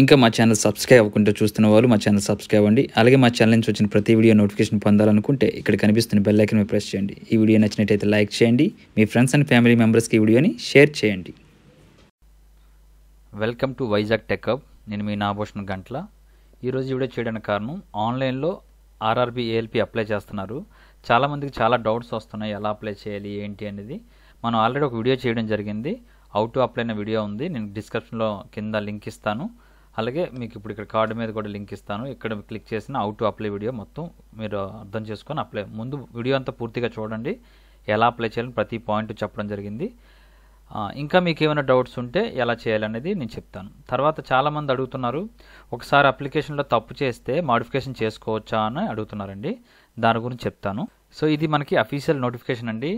ఇంకా మా channel subscribe అవ్వకుండా చూస్తున్న వాళ్ళు మా ఛానల్ సబ్స్క్రైబ్ అండి అలాగే మా ఛానల్ నుంచి వచ్చిన ప్రతి వీడియో నోటిఫికేషన్ పొందాలనుకుంటే ఇక్కడ కనిపిస్తున్న బెల్ ఐకన్ ప్రెస్ చేయండి ఈ వీడియో నచ్చినట్టయితే లైక్ చేయండి మీ ఫ్రెండ్స్ అండ్ ఫ్యామిలీ మెంబర్స్కి ఈ వీడియోని షేర్ చేయండి వెల్కమ్ టు వైజాగ్ టెక్అప్ నేను మీ నాభూషణ్ గంట్ల ఈరోజు వీడియో చేయడానికి కారణం ఆన్లైన్లో ఆర్ఆర్బి ఏఎల్పి అప్లై చేస్తున్నారు చాలామందికి చాలా డౌట్స్ వస్తున్నాయి ఎలా అప్లై చేయాలి ఏంటి అనేది మనం ఆల్రెడీ ఒక వీడియో చేయడం జరిగింది అవుట్ అప్లై అయిన వీడియో ఉంది నేను డిస్క్రిప్షన్లో కింద లింక్ ఇస్తాను అలాగే మీకు ఇప్పుడు ఇక్కడ కార్డు మీద కూడా లింక్ ఇస్తాను ఇక్కడ క్లిక్ చేసిన అవుట్ టు అప్లై వీడియో మొత్తం మీరు అర్థం చేసుకొని అప్లై ముందు వీడియో అంతా పూర్తిగా చూడండి ఎలా అప్లై చేయాలని ప్రతి పాయింట్ చెప్పడం జరిగింది ఇంకా మీకు ఏమైనా డౌట్స్ ఉంటే ఎలా చేయాలనేది నేను చెప్తాను తర్వాత చాలామంది అడుగుతున్నారు ఒకసారి అప్లికేషన్లో తప్పు చేస్తే మాడిఫికేషన్ చేసుకోవచ్చా అని అడుగుతున్నారండి దాని గురించి చెప్తాను సో ఇది మనకి అఫీషియల్ నోటిఫికేషన్ అండి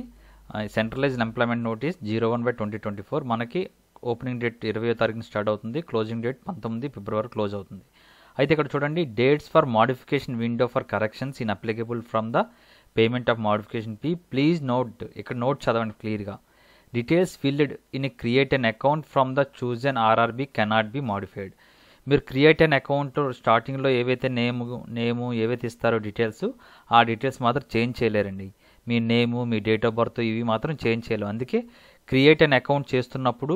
centralised employment notice zero one by twenty twenty four మనకి ఓపెనింగ్ డేట్ ఇరవై తారీఖున స్టార్ట్ అవుతుంది క్లోజింగ్ డేట్ పంతొమ్మిది ఫిబ్రవరి క్లోజ్ అవుతుంది అయితే ఇక్కడ చూడండి dates for modification window for corrections in applicable from the payment of modification fee please note ఇక్కడ నోట్ చదవండి క్లియర్గా details filled in create an account from the choose an RRB cannot be modified మీరు create an account స్టార్టింగ్లో ఏవైతే name నేము ఏవైతే ఇస్తారో details ఆ details మాత్రం చేంజ్ చేయలేరండి మీ నేము మీ డేట్ ఆఫ్ బర్త్ ఇవి మాత్రం చేంజ్ చేయలేము అందుకే క్రియేట్ అన్ అకౌంట్ చేస్తున్నప్పుడు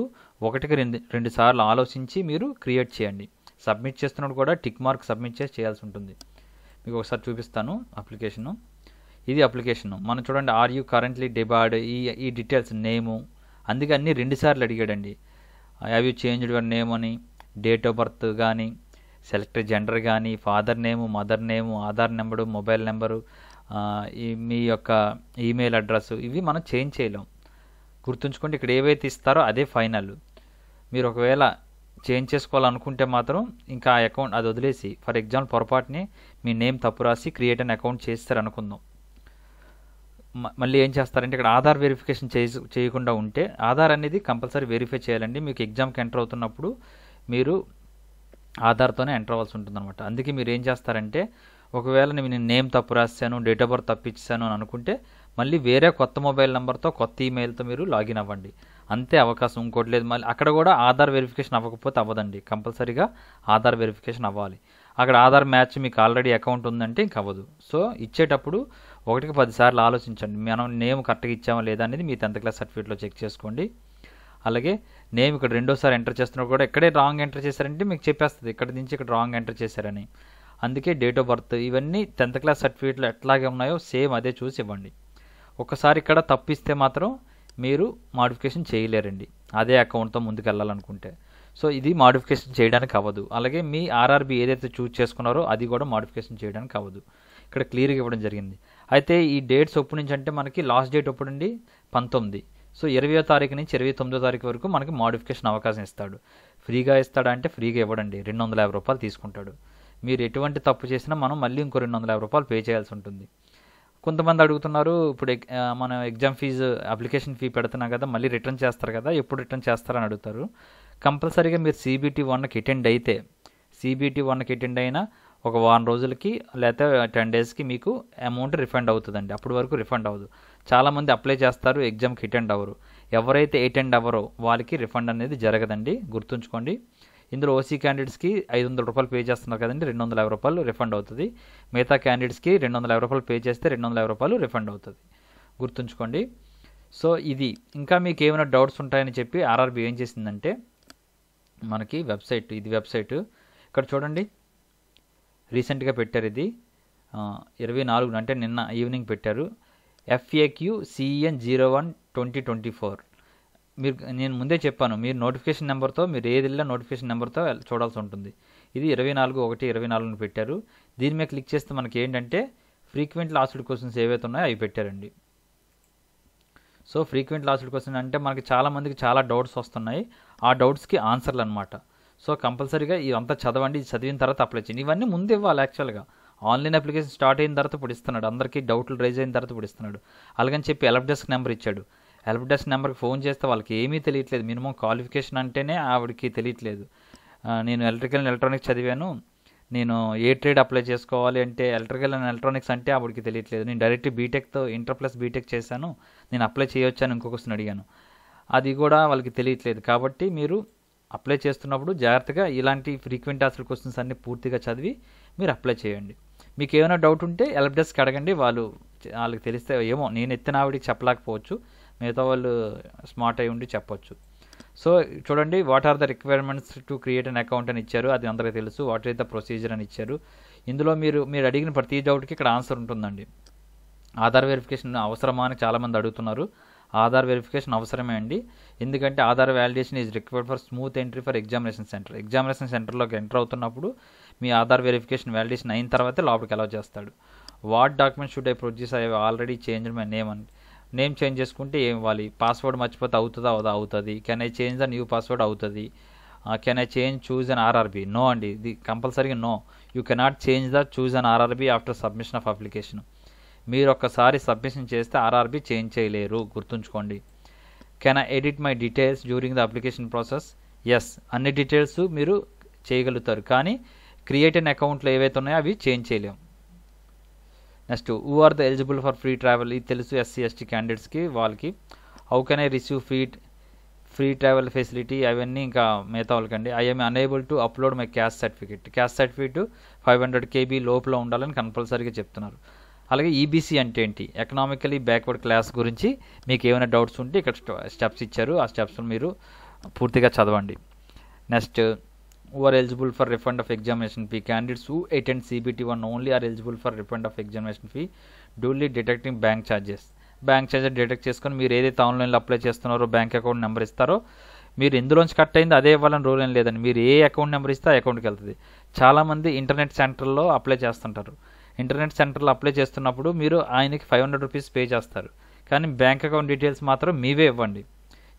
ఒకటికి రెండు రెండు సార్లు ఆలోచించి మీరు క్రియేట్ చేయండి సబ్మిట్ చేస్తున్నప్పుడు కూడా టిక్ మార్క్ సబ్మిట్ చేసి చేయాల్సి ఉంటుంది మీకు ఒకసారి చూపిస్తాను అప్లికేషను ఇది అప్లికేషను మనం చూడండి ఆర్ యూ కరెంట్లీ డిబార్డ్ ఈ ఈ డీటెయిల్స్ నేము అందుకే అన్నీ రెండుసార్లు అడిగాడండి have you changed your name అని డేట్ ఆఫ్ బర్త్ కానీ సెలెక్ట్ జెండర్ కానీ father name mother name Aadhaar number mobile number మీ యొక్క ఈమెయిల్ అడ్రస్ ఇవి మనం చేంజ్ చేయలేం గుర్తుంచుకోండి ఇక్కడ ఏవైతే ఇస్తారో అదే ఫైనల్ మీరు ఒకవేళ చేంజ్ చేసుకోవాలనుకుంటే మాత్రం ఇంకా ఆ అకౌంట్ అది వదిలేసి ఫర్ ఎగ్జాంపుల్ పొరపాటుని మీ నేమ్ తప్పు రాసి క్రియేట్ అన్ అకౌంట్ చేస్తారు అనుకుందాం మళ్ళీ ఏం చేస్తారంటే ఇక్కడ ఆధార్ వెరిఫికేషన్ చేయకుండా ఉంటే ఆధార్ అనేది కంపల్సరీ వెరిఫై చేయాలండి మీకు ఎగ్జామ్కి ఎంటర్ అవుతున్నప్పుడు మీరు ఆధార్తోనే ఎంటర్ అవ్వాల్సి ఉంటుంది అందుకే మీరు ఏం చేస్తారంటే ఒకవేళ నేను నేమ్ తప్పు రాశాను డేట్ ఆఫ్ బర్త్ తప్పించాను అని అనుకుంటే మళ్ళీ వేరే కొత్త మొబైల్ నెంబర్తో కొత్త ఈమెయిల్తో మీరు లాగిన్ అవ్వండి అంతే అవకాశం ఇంకోటి లేదు మళ్ళీ అక్కడ కూడా ఆధార్ వెరిఫికేషన్ అవ్వకపోతే అవ్వదండి కంపల్సరీగా ఆధార్ వెరిఫికేషన్ అవ్వాలి అక్కడ ఆధార్ మ్యాచ్ మీకు ఆల్రెడీ అకౌంట్ ఉందంటే ఇంక అవ్వదు సో ఇచ్చేటప్పుడు ఒకటికి పదిసార్లు ఆలోచించండి మనం నేమ్ కరెక్ట్గా ఇచ్చామో లేదా అనేది మీ టెన్త్ క్లాస్ సర్టిఫికేట్లో చెక్ చేసుకోండి అలాగే నేమ్ ఇక్కడ రెండోసారి ఎంటర్ చేస్తున్నా కూడా ఎక్కడే రాంగ్ ఎంటర్ చేశారంటే మీకు చెప్పేస్తుంది ఇక్కడ నుంచి ఇక్కడ రాంగ్ ఎంటర్ చేశారని అందుకే డేట్ ఆఫ్ బర్త్ ఇవన్నీ టెన్త్ క్లాస్ సర్టిఫికేట్లు ఎట్లాగే ఉన్నాయో సేమ్ అదే చూసి ఇవ్వండి ఒకసారి ఇక్కడ తప్పిస్తే మాత్రం మీరు మాడిఫికేషన్ చేయలేరండి అదే అకౌంట్తో ముందుకు వెళ్ళాలనుకుంటే సో ఇది మాడిఫికేషన్ చేయడానికి అవ్వదు అలాగే మీ ఆర్ఆర్బి ఏదైతే చూజ్ చేసుకున్నారో అది కూడా మాడిఫికేషన్ చేయడానికి అవ్వదు ఇక్కడ క్లియర్గా ఇవ్వడం జరిగింది అయితే ఈ డేట్స్ ఎప్పటి నుంచి అంటే మనకి లాస్ట్ డేట్ ఎప్పుడు అండి పంతొమ్మిది సో ఇరవయో తారీఖు నుంచి ఇరవై తొమ్మిదో తారీఖు వరకు మనకి మాడిఫికేషన్ అవకాశం ఇస్తాడు ఫ్రీగా ఇస్తాడా అంటే ఫ్రీగా ఇవ్వడండి రెండు వందల యాభై రూపాయలు తీసుకుంటాడు మీరు ఎటువంటి తప్పు చేసినా మనం మళ్ళీ ఇంకో రెండు వందల యాభై రూపాయలు పే చేయాల్సి ఉంటుంది కొంతమంది అడుగుతున్నారు ఇప్పుడు మనం ఎగ్జామ్ ఫీజు అప్లికేషన్ ఫీ పెడుతున్నాం కదా మళ్ళీ రిటర్న్ చేస్తారు కదా ఎప్పుడు రిటర్న్ చేస్తారని అడుగుతారు కంపల్సరీగా మీరు సిబిటీ వన్కి అటెండ్ అయితే సిబిటీ వన్కి అటెండ్ అయినా ఒక వారం రోజులకి లేకపోతే టెన్ డేస్కి మీకు అమౌంట్ రిఫండ్ అవుతుందండి అప్పటి వరకు రిఫండ్ అవ్వదు చాలామంది అప్లై చేస్తారు ఎగ్జామ్కి అటెండ్ అవ్వరు ఎవరైతే అటెండ్ అవ్వరో వాళ్ళకి రిఫండ్ అనేది జరగదండి గుర్తుంచుకోండి ఇందులో ఓసీ క్యాండిడేట్స్కి ఐదు వందల రూపాయలు పే చేస్తున్నారు కదండి రెండు వందల యాభై రూపాయలు రిఫండ్ అవుతుంది మిగతా క్యాండిడేట్స్కి రెండు వందల యాభై రూపాయలు పే చేస్తే రెండు వందల యాభై రూపాయలు రిఫండ్ అవుతుంది గుర్తుంచుకోండి సో ఇది ఇంకా మీకు ఏమైనా డౌట్స్ ఉంటాయని చెప్పి ఆర్ఆర్బి ఏం చేసిందంటే మనకి వెబ్సైట్ ఇది వెబ్సైట్ ఇక్కడ చూడండి రీసెంట్గా పెట్టారు ఇది ఇరవై నాలుగున అంటే నిన్న ఈవినింగ్ పెట్టారు FAQ CN zero one twenty twenty four మీరు నేను ముందే చెప్పాను మీరు నోటిఫికేషన్ నెంబర్తో మీరు ఏది వెళ్ళినా నోటిఫికేషన్ నెంబర్తో చూడాల్సి ఉంటుంది ఇది ఇరవై నాలుగు ఒకటి ఇరవై నాలుగును పెట్టారు దీని మీద క్లిక్ చేస్తే మనకి ఏంటంటే ఫ్రీక్వెంట్ లాస్డ్ క్వశ్చన్స్ ఏవైతే ఉన్నాయో అవి పెట్టారండి సో ఫ్రీక్వెంట్ లాస్డ్ క్వశ్చన్ అంటే మనకి చాలామందికి చాలా డౌట్స్ వస్తున్నాయి ఆ డౌట్స్కి ఆన్సర్లు అనమాట సో కంపల్సరీగా ఇవంతా చదవండి చదివిన తర్వాత అప్లై చేయండి ఇవన్నీ ముందు ఇవ్వాలి యాక్చువల్గా ఆన్లైన్ అప్లికేషన్ స్టార్ట్ అయిన తర్వాత ఇప్పుడు ఇస్తున్నాడు అందరికీ డౌట్లు రైజ్ అయిన తర్వాత ఇప్పుడు ఇస్తున్నాడు అలాగని చెప్పి ఎలప్ డెస్క్ నెంబర్ ఇచ్చాడు హెల్ప్ డెస్క్ నెంబర్కి ఫోన్ చేస్తే వాళ్ళకి ఏమీ తెలియట్లేదు మినిమం క్వాలిఫికేషన్ అంటేనే ఆవిడకి తెలియట్లేదు నేను ఎలక్ట్రికల్ అండ్ ఎలక్ట్రానిక్స్ చదివాను నేను ఏ ట్రేడ్ అప్లై చేసుకోవాలి అంటే ఎలక్ట్రికల్ అండ్ ఎలక్ట్రానిక్స్ అంటే ఆవిడకి తెలియట్లేదు నేను డైరెక్ట్ బీటెక్తో ఇంటర్ ప్లస్ బీటెక్ చేశాను నేను అప్లై చేయొచ్చాను ఇంకొకసారి అడిగాను అది కూడా వాళ్ళకి తెలియట్లేదు కాబట్టి మీరు అప్లై చేస్తున్నప్పుడు జాగ్రత్తగా ఇలాంటి ఫ్రీక్వెంట్ ఆన్సర్ క్వశ్చన్స్ అన్ని పూర్తిగా చదివి మీరు అప్లై చేయండి మీకు ఏమైనా డౌట్ ఉంటే హెల్ప్ డెస్క్ అడగండి వాళ్ళు వాళ్ళకి తెలిస్తే ఏమో నేను ఎత్తిన ఆవిడకి చెప్పలేకపోవచ్చు మిగతా వాళ్ళు స్మార్ట్ అయి ఉండి చెప్పొచ్చు సో చూడండి what are the requirements to create an account అని ఇచ్చారు అది అందరికీ తెలుసు వాట్ ఈస్ ద ప్రొసీజర్ అని ఇచ్చారు ఇందులో మీరు మీరు అడిగిన ప్రతి డౌట్కి ఇక్కడ ఆన్సర్ ఉంటుందండి ఆధార్ వెరిఫికేషన్ అవసరమా అని చాలామంది అడుగుతున్నారు ఆధార్ వెరిఫికేషన్ అవసరమే అండి ఎందుకంటే Aadhaar validation is required for smooth entry for examination centre examination సెంటర్లోకి ఎంటర్ అవుతున్నప్పుడు మీ ఆధార్ వెరిఫికేషన్ వ్యాలిడేషన్ అయిన తర్వాతే లోపలికి అలౌ చేస్తాడు what document should I produce I already change my name అని నేమ్ చేంజ్ చేసుకుంటే ఏం ఇవ్వాలి పాస్వర్డ్ మర్చిపోతే అవుతుందా అదా అవుతుంది can I change the new password అవుతుంది can I change choose an RRB no అండి ఇది కంపల్సరీగా no you cannot change the choose an RRB after submission of application మీరు ఒక్కసారి సబ్మిషన్ చేస్తే ఆర్ఆర్బి చేంజ్ చేయలేరు గుర్తుంచుకోండి can I edit my details during the application process yes అన్ని details మీరు చేయగలుగుతారు కానీ క్రియేట్ అన్ అకౌంట్లు ఏవైతే ఉన్నాయో అవి చేంజ్ చేయలేము next who are the eligible for free travel ఇది తెలుసు ఎస్సీ ఎస్టీ క్యాండిడేట్స్కి వాళ్ళకి how can I receive free free travel facility అవన్నీ ఇంకా మిగతా వాళ్ళకండి I'm unable to upload my caste certificate caste certificate five hundred KB లోపల ఉండాలని కంపల్సరీగా చెప్తున్నారు అలాగే ఈబీసీ e అంటే ఏంటి ఎకనామికలీ బ్యాక్వర్డ్ క్లాస్ గురించి మీకు ఏమైనా డౌట్స్ ఉంటే ఇక్కడ స్టెప్స్ ఇచ్చారు ఆ స్టెప్స్ మీరు పూర్తిగా చదవండి next who are eligible for refund of examination fee. Candidates who attend CBT1 only are eligible for refund of examination fee, duly deducting bank charges. Bank charges deduct చేసుకొని మీరు ఏదైతే ఆన్లైన్లో అప్లై చేస్తున్నారో బ్యాంక్ అకౌంట్ నెంబర్ ఇస్తారో మీరు ఎందులోంచి cut అయింది అదే ఇవ్వాలని రూల్ ఏం లేదండి మీరు ఏ అకౌంట్ నెంబర్ ఇస్తే ఆ అకౌంట్కి వెళ్తుంది చాలామంది ఇంటర్నెట్ సెంటర్లో అప్లై చేస్తుంటారు ఇంటర్నెట్ సెంటర్లో అప్లై చేస్తున్నప్పుడు మీరు ఆయనకి ఫైవ్ హండ్రెడ్ రూపీస్ పే చేస్తారు కానీ బ్యాంక్ అకౌంట్ డీటెయిల్స్ మాత్రం మీవే ఇవ్వండి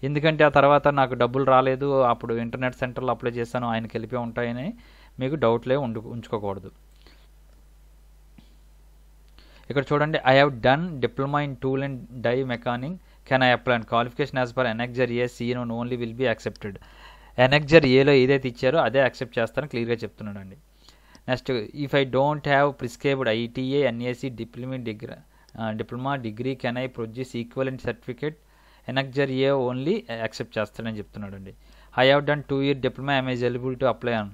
ఎందుకంటే ఆ తర్వాత నాకు డబ్బులు రాలేదు అప్పుడు ఇంటర్నెట్ సెంటర్లో అప్లై చేశాను ఆయనకి వెళ్ళిపోయి ఉంటాయని మీకు డౌట్లే ఉండు ఉంచుకోకూడదు ఇక్కడ చూడండి I have done diploma in tool and die making can I apply and qualification as per annexure A see none only will be accepted annexure ఏలో ఏదైతే ఇచ్చారో అదే యాక్సెప్ట్ చేస్తారని క్లియర్గా చెప్తున్నాడు అండి next if I don't have prescribed ITI NAC diploma degree diploma degree can I produce and certificate annexure A only accept చేస్తాడని చెప్తున్నాడు అండి I have done two year diploma I'm eligible to apply on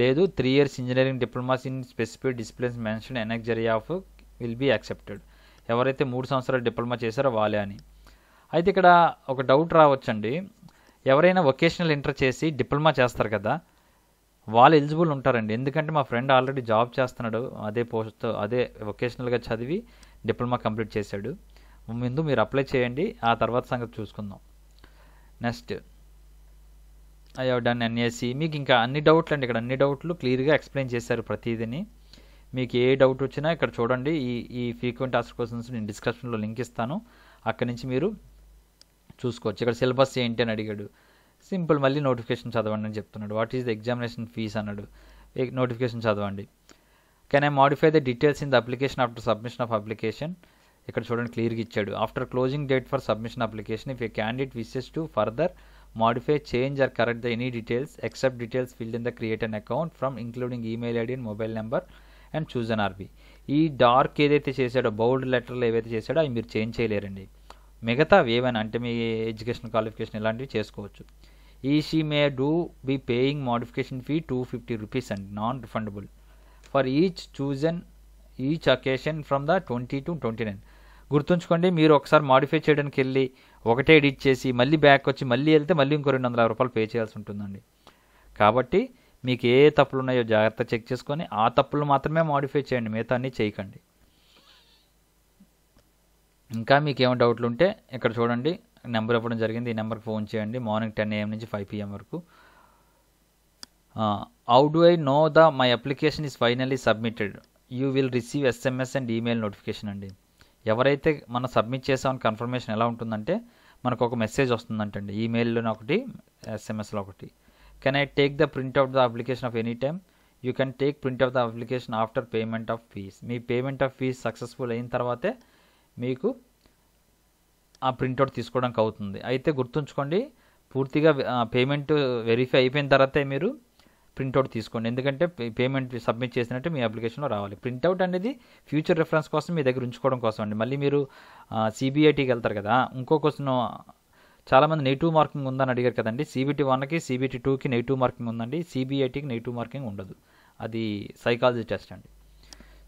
లేదు three years engineering diplomas in specific disciplines mention annexure A of will be accepted ఎవరైతే మూడు సంవత్సరాలు diploma చేశారో వాళ్ళే అని అయితే ఇక్కడ ఒక డౌట్ రావచ్చండి ఎవరైనా వొకేషనల్ ఇంటర్ చేసి డిప్లొమా చేస్తారు కదా వాళ్ళు ఎలిజిబుల్ ఉంటారండి ఎందుకంటే మా ఫ్రెండ్ ఆల్రెడీ జాబ్ చేస్తున్నాడు అదే పోస్ట్ అదే వొకేషనల్గా చదివి డిప్లొమా కంప్లీట్ చేశాడు ముందు మీరు అప్లై చేయండి ఆ తర్వాత సంగతి చూసుకుందాం next I have done NAC మీకు ఇంకా అన్ని డౌట్లు అండి ఇక్కడ అన్ని డౌట్లు క్లియర్గా ఎక్స్ప్లెయిన్ చేశారు ప్రతిదీని మీకు ఏ డౌట్ వచ్చినా ఇక్కడ చూడండి ఈ ఈ ఫ్రీక్వెంట్ ఆస్టర్ క్వశ్చన్స్ నేను డిస్క్రిప్షన్లో లింక్ ఇస్తాను అక్కడి నుంచి మీరు చూసుకోవచ్చు ఇక్కడ సిలబస్ ఏంటి అని అడిగాడు సింపుల్ మళ్ళీ నోటిఫికేషన్ చదవండి అని చెప్తున్నాడు what is the examination fees అన్నాడు నోటిఫికేషన్ చదవండి can I modify the details in the application after submission of application ఇక్కడ చూడండి క్లియర్గా ఇచ్చాడు after closing date for submission application if a candidate wishes to further modify change or correct the any details except details filled in the create an account from including email ID and mobile number and choose an RRB ఈ డార్క్ ఏదైతే చేశాడో bowled లెటర్లు ఏవైతే చేశాడో అవి మీరు change చేయలేరండి మిగతా ఏమైనా అంటే మీ ఎడ్యుకేషన్ క్వాలిఫికేషన్ ఇలాంటివి చేసుకోవచ్చు ఈ she may do be paying modification fee two fifty rupees and non refundable for each chosen each occasion from the twenty to twenty nine గుర్తుంచుకోండి మీరు ఒకసారి మాడిఫై చేయడానికి వెళ్ళి ఒకటే ఎడిట్ చేసి మళ్ళీ బ్యాక్ వచ్చి మళ్ళీ వెళ్తే మళ్ళీ ఇంకో రెండు వందల రూపాయలు పే చేయాల్సి ఉంటుందండి కాబట్టి మీకు ఏ తప్పులు ఉన్నాయో జాగ్రత్త చెక్ చేసుకొని ఆ తప్పులు మాత్రమే మాడిఫై చేయండి మిగతా అన్నీ చేయకండి ఇంకా మీకు ఏమైనా డౌట్లు ఉంటే ఇక్కడ చూడండి నెంబర్ ఇవ్వడం జరిగింది ఈ నెంబర్కి ఫోన్ చేయండి మార్నింగ్ టెన్ ఏఎం నుంచి ఫైవ్ పిఎం వరకు how do I know the my application is finally submitted you will receive SMS and email notification అండి ఎవరైతే మనం సబ్మిట్ చేసామని కన్ఫర్మేషన్ ఎలా ఉంటుందంటే మనకు ఒక మెసేజ్ వస్తుందంటండి ఈమెయిల్లోనే ఒకటి ఎస్ఎంఎస్లో ఒకటి can I take the print out the application of any time you can take print of the application after payment of fees మీ పేమెంట్ ఆఫ్ ఫీజ్ సక్సెస్ఫుల్ అయిన తర్వాతే మీకు ఆ ప్రింట్అవుట్ తీసుకోవడానికి అవుతుంది అయితే గుర్తుంచుకోండి పూర్తిగా పేమెంట్ వెరిఫై అయిపోయిన తర్వాతే మీరు ప్రింట్అవుట్ తీసుకోండి ఎందుకంటే పేమెంట్ సబ్మిట్ చేసినట్టు మీ అప్లికేషన్లో రావాలి ప్రింట్అవుట్ అనేది ఫ్యూచర్ రెఫరెన్స్ కోసం మీ దగ్గర ఉంచుకోవడం కోసం అండి మళ్ళీ మీరు సిబిఐటీకి వెళ్తారు కదా ఇంకో క్వశ్చన్ చాలామంది నెగిటివ్ మార్కింగ్ ఉందని అడిగారు కదండి సిబిటీ వన్కి సిబిటీ టూకి నెగిటివ్ మార్కింగ్ ఉందండి సిబిఐటీకి నెగిటివ్ మార్కింగ్ ఉండదు అది సైకాలజీ టెస్ట్ అండి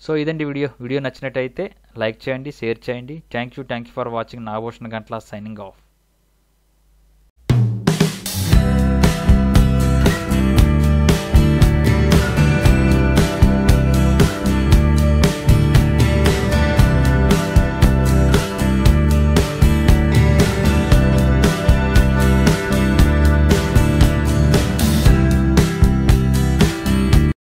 సో ఇదండి వీడియో వీడియో నచ్చినట్టయితే లైక్ చేయండి షేర్ చేయండి thank you thank you for watching నాభూషణ్ గంటల సైనింగ్ ఆఫ్